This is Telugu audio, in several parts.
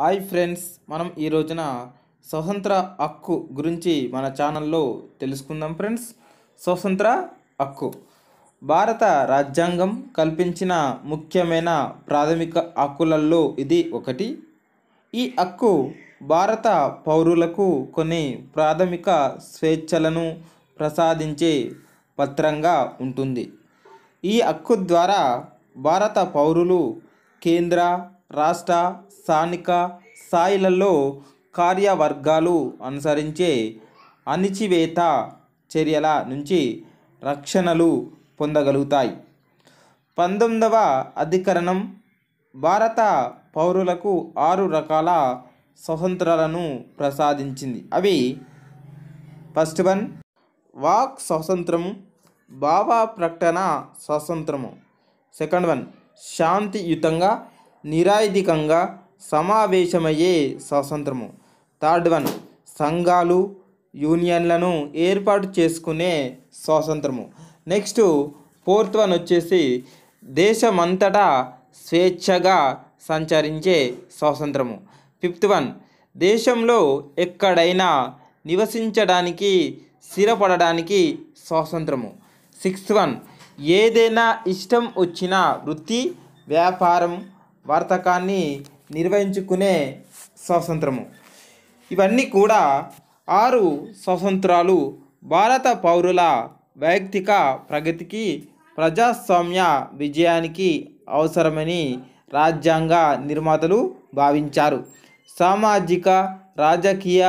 హాయ్ ఫ్రెండ్స్ మనం ఈ రోజున స్వతంత్ర హక్కు గురించి మన ఛానల్లో తెలుసుకుందాం ఫ్రెండ్స్ స్వతంత్ర హక్కు భారత రాజ్యాంగం కల్పించిన ముఖ్యమైన ప్రాథమిక హక్కులలో ఇది ఒకటి ఈ హక్కు భారత పౌరులకు కొన్ని ప్రాథమిక స్వేచ్ఛలను ప్రసాదించే పత్రంగా ఉంటుంది ఈ హక్కు ద్వారా భారత పౌరులు కేంద్ర రాష్ట్ర స్థానిక స్థాయిలలో కార్యవర్గాలు అనుసరించే అణిచివేత చర్యల నుంచి రక్షణలు పొందగలుగుతాయి పంతొమ్మిదవ అధికరణం భారత పౌరులకు ఆరు రకాల స్వతంత్రాలను ప్రసాదించింది అవి ఫస్ట్ వన్ వాక్ స్వతంత్రము భావ ప్రకటన స్వాతంత్రము సెకండ్ వన్ శాంతియుతంగా నిరాయుధికంగా సమావేశమయ్యే స్వాతంత్రము థర్డ్ వన్ సంఘాలు యూనియన్లను ఏర్పాటు చేసుకునే స్వాతంత్రము నెక్స్ట్ ఫోర్త్ వన్ వచ్చేసి దేశమంతటా స్వేచ్ఛగా సంచరించే స్వాతంత్రము ఫిఫ్త్ వన్ దేశంలో ఎక్కడైనా నివసించడానికి స్థిరపడడానికి స్వాతంత్రము సిక్స్త్ వన్ ఏదైనా ఇష్టం వచ్చిన వృత్తి వ్యాపారం వర్తకాన్ని నిర్వహించుకునే స్వాతంత్రము ఇవన్నీ కూడా ఆరు స్వాతంత్రాలు భారత పౌరుల వైయక్తిక ప్రగతికి ప్రజాస్వామ్య విజయానికి అవసరమని రాజ్యాంగ నిర్మాతలు భావించారు సామాజిక రాజకీయ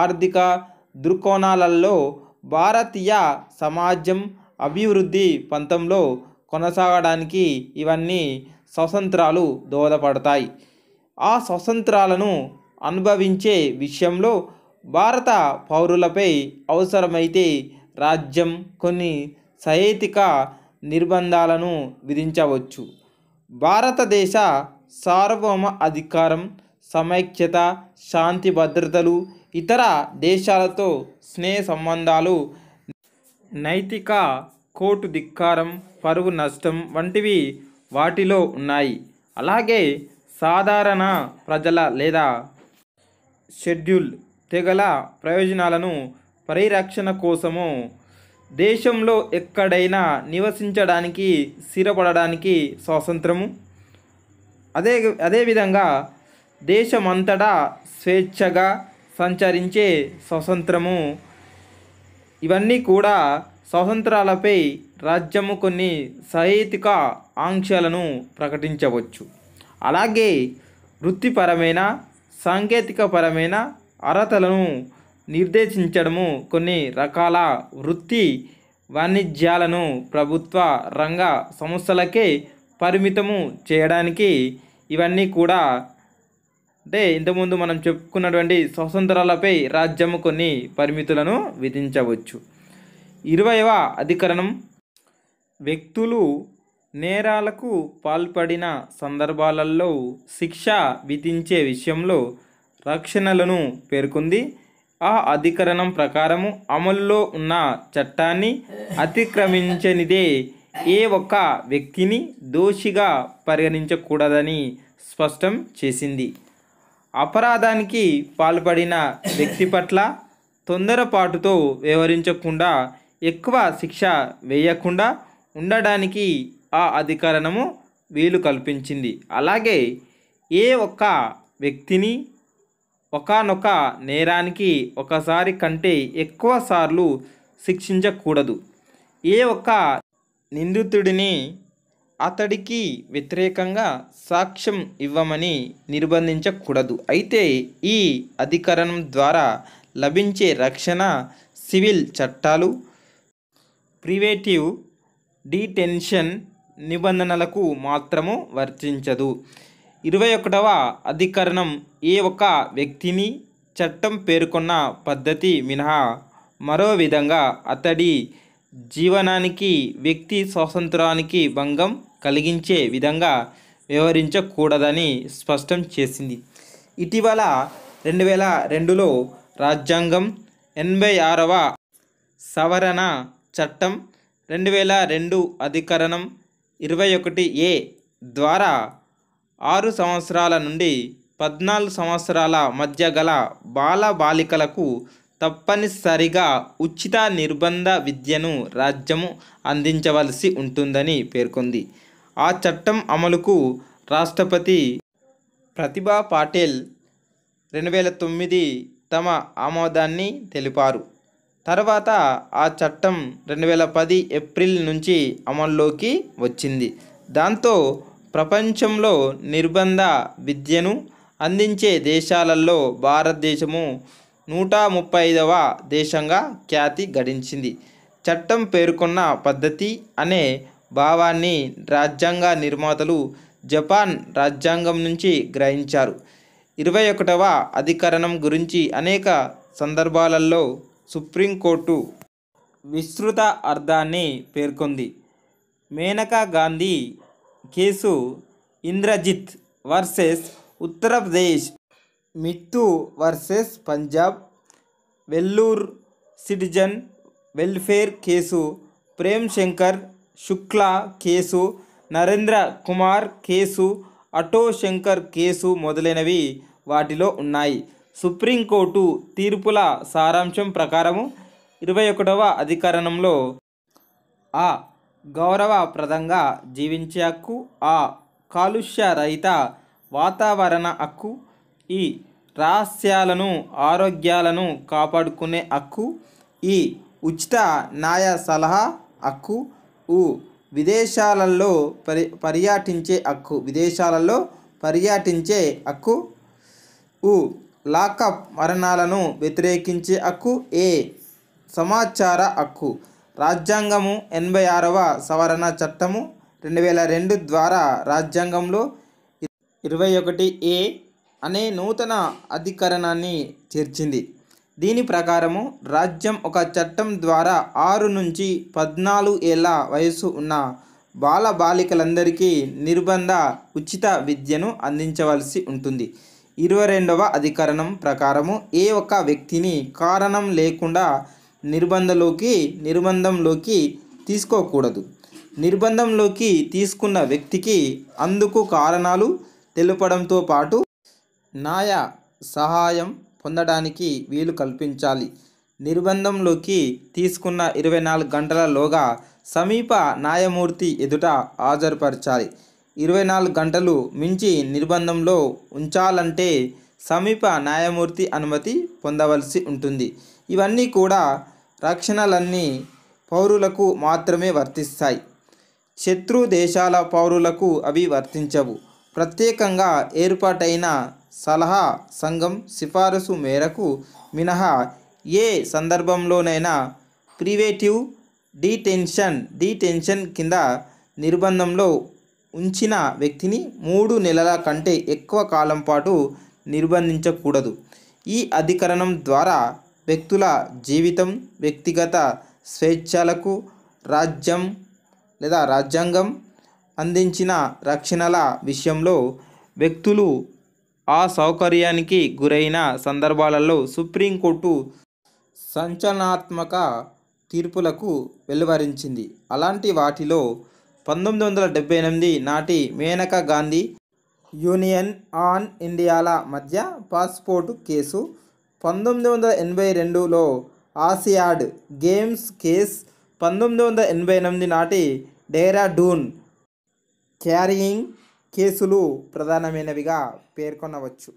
ఆర్థిక దృక్కోణాలలో భారతీయ సమాజం అభివృద్ధి పంతంలో కొనసాగడానికి ఇవన్నీ స్వతంత్రాలు దోహదపడతాయి ఆ స్వతంత్రాలను అనుభవించే విషయంలో భారత పౌరులపై అవసరమైతే రాజ్యం కొన్ని సహేతిక నిర్బంధాలను విధించవచ్చు భారతదేశ సార్వభౌమ అధికారం సమైక్యత శాంతి భద్రతలు ఇతర దేశాలతో స్నేహ సంబంధాలు నైతిక కోటు ధిక్కారం పరుగు నష్టం వంటివి వాటిలో ఉన్నాయి అలాగే సాధారణ ప్రజల లేదా షెడ్యూల్ తెగల ప్రయోజనాలను పరిరక్షణ కోసము దేశంలో ఎక్కడైనా నివసించడానికి స్థిరపడడానికి స్వాతంత్రము అదే అదేవిధంగా దేశమంతటా స్వేచ్ఛగా సంచరించే స్వతంత్రము ఇవన్నీ కూడా స్వతంత్రాలపై రాజ్యము కొన్ని సహేతుక ఆంక్షలను ప్రకటించవచ్చు అలాగే వృత్తిపరమైన సాంకేతికపరమైన అర్హతలను నిర్దేశించడము కొన్ని రకాల వృత్తి వాణిజ్యాలను ప్రభుత్వ రంగ సంస్థలకే పరిమితము చేయడానికి ఇవన్నీ కూడా అంటే ఇంతకుముందు మనం చెప్పుకున్నటువంటి స్వతంత్రాలపై రాజ్యము కొన్ని పరిమితులను విధించవచ్చు ఇరవైవ అధికరణం వ్యక్తులు నేరాలకు పాల్పడిన సందర్భాలలో శిక్ష విధించే విషయంలో రక్షణలను పేర్కొంది ఆ అధికరణం ప్రకారము అమలులో ఉన్న చట్టాన్ని అతిక్రమించనిదే ఏ ఒక్క వ్యక్తిని దోషిగా పరిగణించకూడదని స్పష్టం చేసింది అపరాధానికి పాల్పడిన వ్యక్తి పట్ల తొందరపాటుతో వ్యవహరించకుండా ఎక్కువ శిక్ష వేయకుండా ఉండడానికి ఆ అధికరణము వీలు కల్పించింది అలాగే ఏ ఒక్క వ్యక్తిని ఒకనొక నేరానికి ఒకసారి కంటే ఎక్కువ సార్లు శిక్షించకూడదు ఏ ఒక్క నిందితుడిని అతడికి వ్యతిరేకంగా సాక్ష్యం ఇవ్వమని నిర్బంధించకూడదు అయితే ఈ అధికరణం ద్వారా లభించే రక్షణ సివిల్ చట్టాలు ప్రివేటివ్ డీటెన్షన్ నిబంధనలకు మాత్రము వర్తించదు ఇరవై ఒకటవ అధికరణం ఏ ఒక వ్యక్తిని చట్టం పేర్కొన్న పద్ధతి మినహా మరో విధంగా అతడి జీవనానికి వ్యక్తి స్వాతంత్రానికి భంగం కలిగించే విధంగా వివరించకూడదని స్పష్టం చేసింది ఇటీవల రెండు వేల రెండులో రాజ్యాంగం ఎనభై ఆరవ సవరణ చట్టం రెండు వేల రెండు అధికరణం ఇరవై ఒకటి ఏ ద్వారా ఆరు సంవత్సరాల నుండి పద్నాలుగు సంవత్సరాల మధ్య గల బాలబాలికలకు తప్పనిసరిగా ఉచిత నిర్బంధ విద్యను రాజ్యము అందించవలసి ఉంటుందని పేర్కొంది ఆ చట్టం అమలుకు రాష్ట్రపతి ప్రతిభా పాటిల్ రెండు వేల తొమ్మిది తమ ఆమోదాన్ని తెలిపారు తర్వాత ఆ చట్టం రెండు వేల పది ఏప్రిల్ నుంచి అమల్లోకి వచ్చింది దాంతో ప్రపంచంలో నిర్బంధ విద్యను అందించే దేశాలలో భారతదేశము నూట ముప్పై ఐదవ దేశంగా ఖ్యాతి గడించింది చట్టం పేర్కొన్న పద్ధతి అనే భావాన్ని రాజ్యాంగ నిర్మాతలు జపాన్ రాజ్యాంగం నుంచి గ్రహించారు ఇరవై ఒకటవ అధికరణం గురించి అనేక సందర్భాలలో సుప్రీంకోర్టు విస్తృత అర్థాన్ని పేర్కొంది Maneka Gandhi case Indrajit versus Uttar Pradesh Mithu versus Punjab Vellore citizen welfare case Prem Shankar Shukla case Narendra Kumar case auto Shankar case మొదలైనవి వాటిలో ఉన్నాయి సుప్రీంకోర్టు తీర్పుల సారాంశం ప్రకారము ఇరవై ఒకటవ అధికరణంలో ఆ గౌరవప్రదంగా జీవించే హక్కు ఆ కాలుష్య రహిత వాతావరణ హక్కు ఈ రహస్యాలను ఆరోగ్యాలను కాపాడుకునే హక్కు ఈ ఉచిత న్యాయ సలహా హక్కు ఉ విదేశాలలో పరి పర్యాటించే హక్కు విదేశాలలో పర్యాటించే హక్కు ఉ లాకప్ మరణాలను వ్యతిరేకించే హక్కు ఏ సమాచార హక్కు రాజ్యాంగము ఎనభై ఆరవ సవరణ చట్టము రెండు వేల రెండు ద్వారా రాజ్యాంగంలో ఇరవై ఒకటి ఏ అనే నూతన అధికరణాన్ని చేర్చింది దీని ప్రకారము రాజ్యం ఒక చట్టం ద్వారా ఆరు నుంచి పద్నాలుగు ఏళ్ళ వయసు ఉన్న బాల బాలికలందరికీ నిర్బంధ ఉచిత విద్యను అందించవలసి ఉంటుంది ఇరవై రెండవ అధికరణం ప్రకారము ఏ ఒక్క వ్యక్తిని కారణం లేకుండా నిర్బంధంలోకి నిర్బంధంలోకి తీసుకోకూడదు నిర్బంధంలోకి తీసుకున్న వ్యక్తికి అందుకు కారణాలు తెలుపడంతో పాటు న్యాయ సహాయం పొందడానికి వీలు కల్పించాలి నిర్బంధంలోకి తీసుకున్న ఇరవై నాలుగు గంటలలోగా సమీప న్యాయమూర్తి ఎదుట హాజరుపరచాలి ఇరవై నాలుగు గంటలు మించి నిర్బంధంలో ఉంచాలంటే సమీప న్యాయమూర్తి అనుమతి పొందవలసి ఉంటుంది ఇవన్నీ కూడా రక్షణలన్నీ పౌరులకు మాత్రమే వర్తిస్తాయి శత్రు దేశాల పౌరులకు అవి వర్తించవు ప్రత్యేకంగా ఏర్పాటైన సలహా సంఘం సిఫారసు మేరకు మినహా ఏ సందర్భంలోనైనా ప్రివేటివ్ డీటెన్షన్ డీటెన్షన్ కింద నిర్బంధంలో ఉంచిన వ్యక్తిని మూడు నెలల కంటే ఎక్కువ కాలం పాటు నిర్బంధించకూడదు ఈ అధికరణం ద్వారా వ్యక్తుల జీవితం వ్యక్తిగత స్వేచ్ఛలకు రాజ్యం లేదా రాజ్యాంగం అందించిన రక్షణల విషయంలో వ్యక్తులు ఆ సౌకర్యానికి గురైన సందర్భాలలో సుప్రీంకోర్టు సంచలనాత్మక తీర్పులకు వెలువరించింది అలాంటి వాటిలో పంతొమ్మిది వందల డెబ్బై ఎనిమిది నాటి మేనకా గాంధీ యూనియన్ ఆన్ ఇండియాల మధ్య పాస్పోర్టు కేసు పంతొమ్మిది వందల ఎనభై రెండులో ఆసియాడ్ గేమ్స్ కేస్ పంతొమ్మిది వందల ఎనభై ఎనిమిది నాటి డేరా డూన్ క్యారియింగ్ కేసులు ప్రధానమైనవిగా పేర్కొనవచ్చు